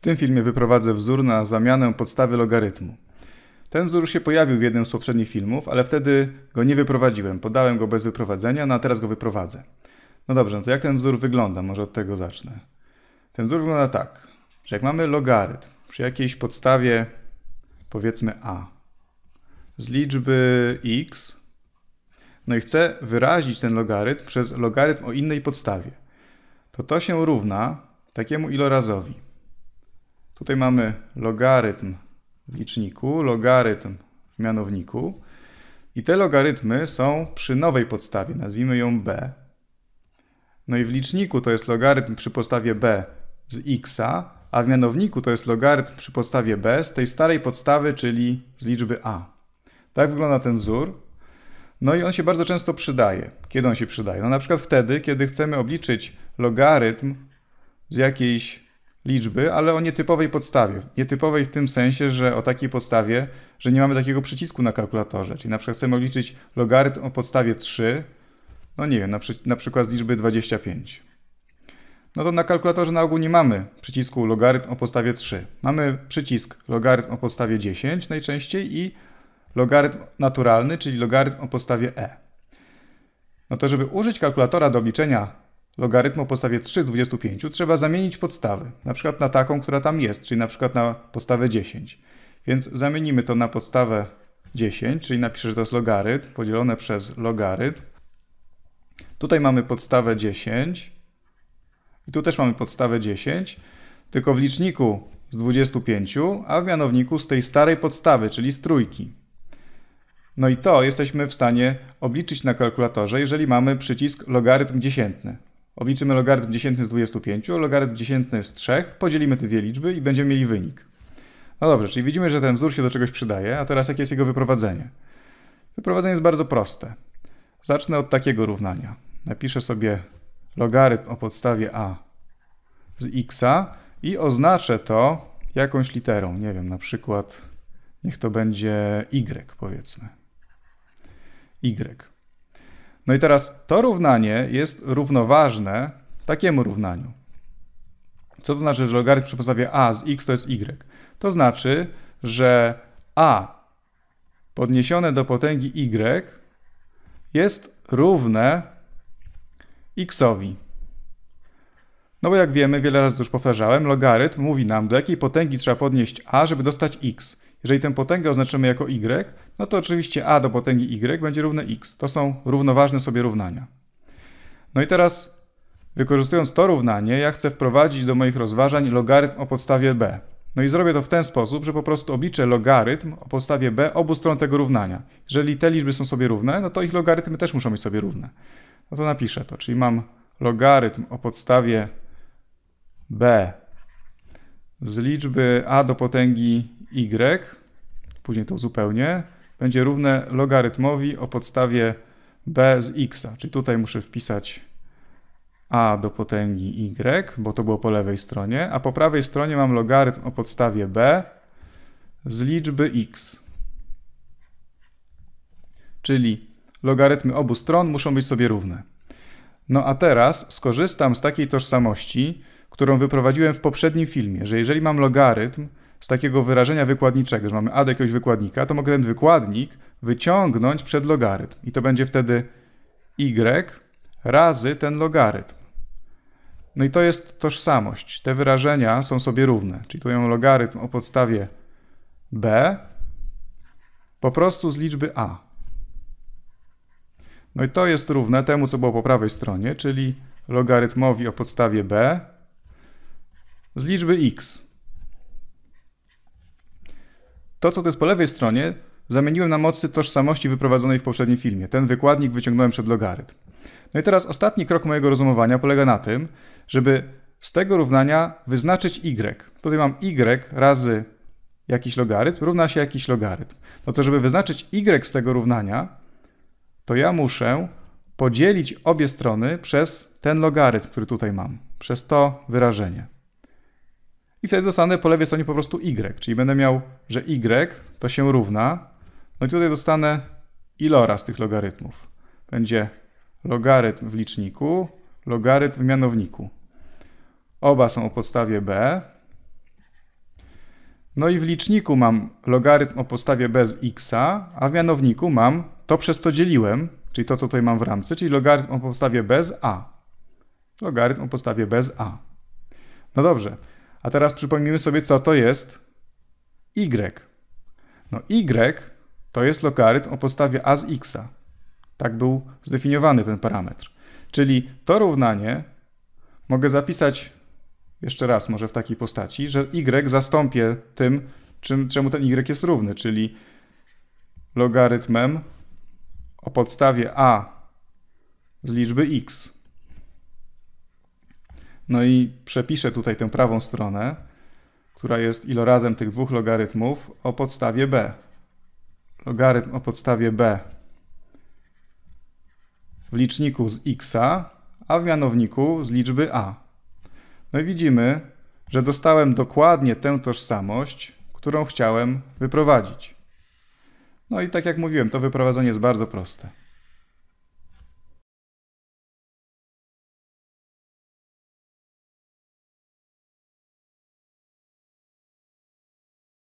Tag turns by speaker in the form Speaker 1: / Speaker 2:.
Speaker 1: W tym filmie wyprowadzę wzór na zamianę podstawy logarytmu. Ten wzór się pojawił w jednym z poprzednich filmów, ale wtedy go nie wyprowadziłem. Podałem go bez wyprowadzenia, no a teraz go wyprowadzę. No dobrze, no to jak ten wzór wygląda? Może od tego zacznę. Ten wzór wygląda tak, że jak mamy logarytm przy jakiejś podstawie, powiedzmy a, z liczby x, no i chcę wyrazić ten logarytm przez logarytm o innej podstawie, to to się równa takiemu ilorazowi. Tutaj mamy logarytm w liczniku, logarytm w mianowniku. I te logarytmy są przy nowej podstawie, nazwijmy ją b. No i w liczniku to jest logarytm przy podstawie b z x, a w mianowniku to jest logarytm przy podstawie b z tej starej podstawy, czyli z liczby a. Tak wygląda ten wzór. No i on się bardzo często przydaje. Kiedy on się przydaje? No na przykład wtedy, kiedy chcemy obliczyć logarytm z jakiejś liczby, ale o nietypowej podstawie. Nietypowej w tym sensie, że o takiej podstawie, że nie mamy takiego przycisku na kalkulatorze. Czyli na przykład chcemy obliczyć logarytm o podstawie 3, no nie wiem, na, przy, na przykład z liczby 25. No to na kalkulatorze na ogół nie mamy przycisku logarytm o podstawie 3. Mamy przycisk logarytm o podstawie 10 najczęściej i logarytm naturalny, czyli logarytm o podstawie e. No to żeby użyć kalkulatora do obliczenia logarytmu o podstawie 3 z 25 trzeba zamienić podstawę, na przykład na taką, która tam jest, czyli na przykład na podstawę 10. Więc zamienimy to na podstawę 10, czyli napiszę, że to jest logarytm podzielone przez logarytm. Tutaj mamy podstawę 10 i tu też mamy podstawę 10, tylko w liczniku z 25, a w mianowniku z tej starej podstawy, czyli z trójki. No i to jesteśmy w stanie obliczyć na kalkulatorze, jeżeli mamy przycisk logarytm dziesiętny. Obliczymy logarytm dziesiętny z 25, logarytm dziesiętny z 3, podzielimy te dwie liczby i będziemy mieli wynik. No dobrze, czyli widzimy, że ten wzór się do czegoś przydaje, a teraz jakie jest jego wyprowadzenie? Wyprowadzenie jest bardzo proste. Zacznę od takiego równania. Napiszę sobie logarytm o podstawie a z x i oznaczę to jakąś literą. Nie wiem, na przykład niech to będzie y powiedzmy. y. No i teraz to równanie jest równoważne takiemu równaniu. Co to znaczy, że logarytm przy podstawie a z x to jest y? To znaczy, że a podniesione do potęgi y jest równe xowi. No bo jak wiemy, wiele razy już powtarzałem, logarytm mówi nam, do jakiej potęgi trzeba podnieść a, żeby dostać x. Jeżeli tę potęgę oznaczymy jako y, no to oczywiście a do potęgi y będzie równe x. To są równoważne sobie równania. No i teraz, wykorzystując to równanie, ja chcę wprowadzić do moich rozważań logarytm o podstawie b. No i zrobię to w ten sposób, że po prostu obliczę logarytm o podstawie b obu stron tego równania. Jeżeli te liczby są sobie równe, no to ich logarytmy też muszą być sobie równe. No to napiszę to, czyli mam logarytm o podstawie b z liczby a do potęgi y, później to uzupełnię, będzie równe logarytmowi o podstawie b z x. Czyli tutaj muszę wpisać a do potęgi y, bo to było po lewej stronie, a po prawej stronie mam logarytm o podstawie b z liczby x. Czyli logarytmy obu stron muszą być sobie równe. No a teraz skorzystam z takiej tożsamości, którą wyprowadziłem w poprzednim filmie, że jeżeli mam logarytm z takiego wyrażenia wykładniczego, że mamy a do jakiegoś wykładnika, to mogę ten wykładnik wyciągnąć przed logarytm. I to będzie wtedy y razy ten logarytm. No i to jest tożsamość. Te wyrażenia są sobie równe. Czyli tu mam logarytm o podstawie b po prostu z liczby a. No i to jest równe temu, co było po prawej stronie, czyli logarytmowi o podstawie b z liczby x. To, co to jest po lewej stronie, zamieniłem na mocy tożsamości wyprowadzonej w poprzednim filmie. Ten wykładnik wyciągnąłem przed logarytm. No i teraz ostatni krok mojego rozumowania polega na tym, żeby z tego równania wyznaczyć y. Tutaj mam y razy jakiś logarytm równa się jakiś logarytm. No to żeby wyznaczyć y z tego równania, to ja muszę podzielić obie strony przez ten logarytm, który tutaj mam, przez to wyrażenie. I wtedy dostanę po lewej stronie po prostu y, czyli będę miał, że y to się równa. No i tutaj dostanę ilora z tych logarytmów. Będzie logarytm w liczniku, logarytm w mianowniku. Oba są o podstawie b. No i w liczniku mam logarytm o podstawie b z x, a w mianowniku mam to, przez co dzieliłem, czyli to, co tutaj mam w ramce, czyli logarytm o podstawie b z a. Logarytm o podstawie b z a. No dobrze, a teraz przypomnijmy sobie, co to jest y. No y to jest logarytm o podstawie a z x. Tak był zdefiniowany ten parametr. Czyli to równanie mogę zapisać jeszcze raz może w takiej postaci, że y zastąpię tym, czym, czemu ten y jest równy, czyli logarytmem o podstawie a z liczby x no i przepiszę tutaj tę prawą stronę, która jest ilorazem tych dwóch logarytmów o podstawie b. Logarytm o podstawie b w liczniku z x, a w mianowniku z liczby a. No i widzimy, że dostałem dokładnie tę tożsamość, którą chciałem wyprowadzić. No i tak jak mówiłem, to wyprowadzenie jest bardzo proste.